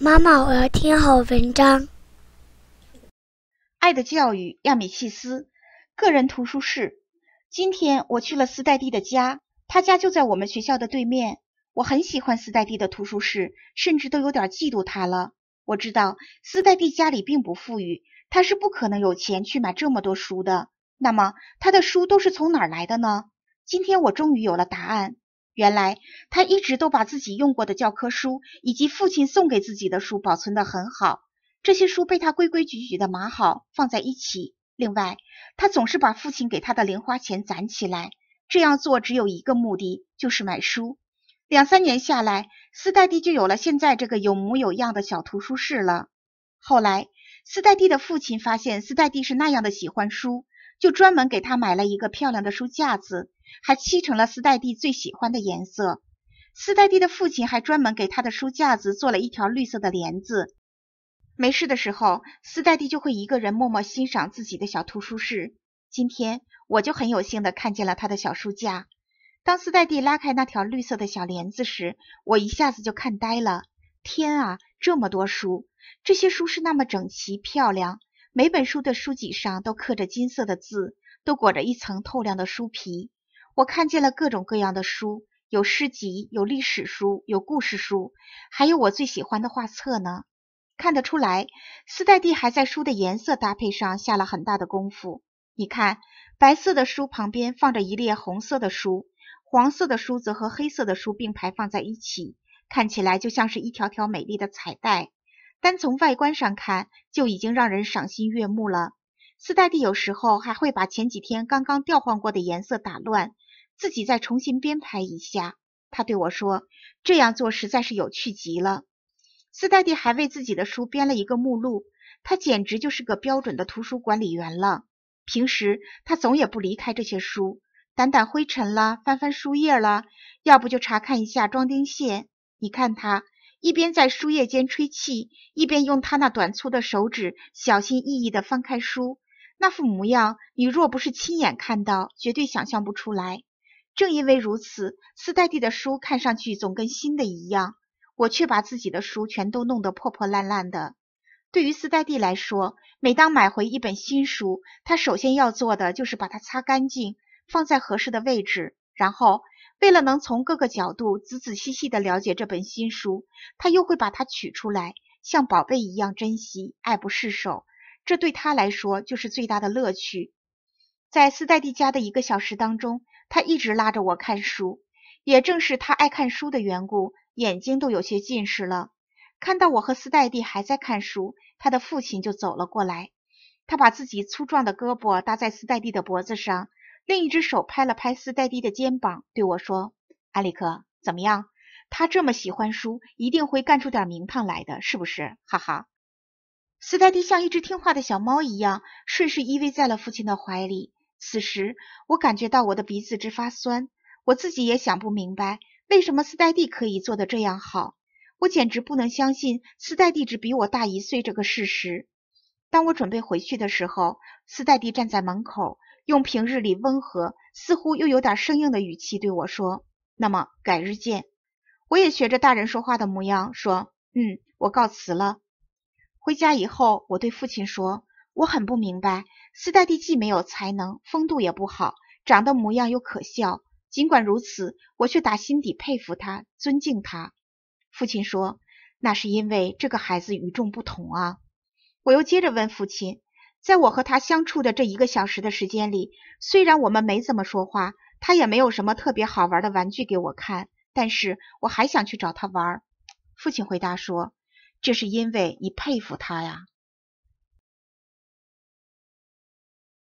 妈妈，我要听好文章。《爱的教育》亚米契斯，个人图书室。今天我去了斯黛蒂的家，他家就在我们学校的对面。我很喜欢斯黛蒂的图书室，甚至都有点嫉妒他了。我知道斯黛蒂家里并不富裕，他是不可能有钱去买这么多书的。那么他的书都是从哪儿来的呢？今天我终于有了答案。原来他一直都把自己用过的教科书以及父亲送给自己的书保存得很好，这些书被他规规矩矩的码好放在一起。另外，他总是把父亲给他的零花钱攒起来，这样做只有一个目的，就是买书。两三年下来，斯黛蒂就有了现在这个有模有样的小图书室了。后来，斯黛蒂的父亲发现斯黛蒂是那样的喜欢书。就专门给他买了一个漂亮的书架子，还漆成了斯黛蒂最喜欢的颜色。斯黛蒂的父亲还专门给他的书架子做了一条绿色的帘子。没事的时候，斯黛蒂就会一个人默默欣赏自己的小图书室。今天，我就很有幸的看见了他的小书架。当斯黛蒂拉开那条绿色的小帘子时，我一下子就看呆了。天啊，这么多书！这些书是那么整齐、漂亮。每本书的书脊上都刻着金色的字，都裹着一层透亮的书皮。我看见了各种各样的书，有诗集，有历史书，有故事书，还有我最喜欢的画册呢。看得出来，斯黛蒂还在书的颜色搭配上下了很大的功夫。你看，白色的书旁边放着一列红色的书，黄色的书则和黑色的书并排放在一起，看起来就像是一条条美丽的彩带。单从外观上看，就已经让人赏心悦目了。斯黛蒂有时候还会把前几天刚刚调换过的颜色打乱，自己再重新编排一下。他对我说：“这样做实在是有趣极了。”斯黛蒂还为自己的书编了一个目录，他简直就是个标准的图书管理员了。平时他总也不离开这些书，掸掸灰尘啦，翻翻书页啦，要不就查看一下装订线。你看他。一边在书页间吹气，一边用他那短粗的手指小心翼翼地翻开书，那副模样，你若不是亲眼看到，绝对想象不出来。正因为如此，斯黛蒂的书看上去总跟新的一样，我却把自己的书全都弄得破破烂烂的。对于斯黛蒂来说，每当买回一本新书，他首先要做的就是把它擦干净，放在合适的位置，然后。为了能从各个角度仔仔细细的了解这本新书，他又会把它取出来，像宝贝一样珍惜，爱不释手。这对他来说就是最大的乐趣。在斯黛蒂家的一个小时当中，他一直拉着我看书。也正是他爱看书的缘故，眼睛都有些近视了。看到我和斯戴蒂还在看书，他的父亲就走了过来。他把自己粗壮的胳膊搭在斯戴蒂的脖子上。另一只手拍了拍斯黛蒂的肩膀，对我说：“埃里克，怎么样？他这么喜欢书，一定会干出点名堂来的，是不是？”哈哈。斯黛蒂像一只听话的小猫一样，顺势依偎在了父亲的怀里。此时，我感觉到我的鼻子直发酸，我自己也想不明白为什么斯黛蒂可以做的这样好，我简直不能相信斯黛蒂只比我大一岁这个事实。当我准备回去的时候，斯黛蒂站在门口。用平日里温和，似乎又有点生硬的语气对我说：“那么改日见。”我也学着大人说话的模样说：“嗯，我告辞了。”回家以后，我对父亲说：“我很不明白，斯代弟既没有才能，风度也不好，长得模样又可笑。尽管如此，我却打心底佩服他，尊敬他。”父亲说：“那是因为这个孩子与众不同啊。”我又接着问父亲。在我和他相处的这一个小时的时间里，虽然我们没怎么说话，他也没有什么特别好玩的玩具给我看，但是我还想去找他玩。父亲回答说：“这是因为你佩服他呀。”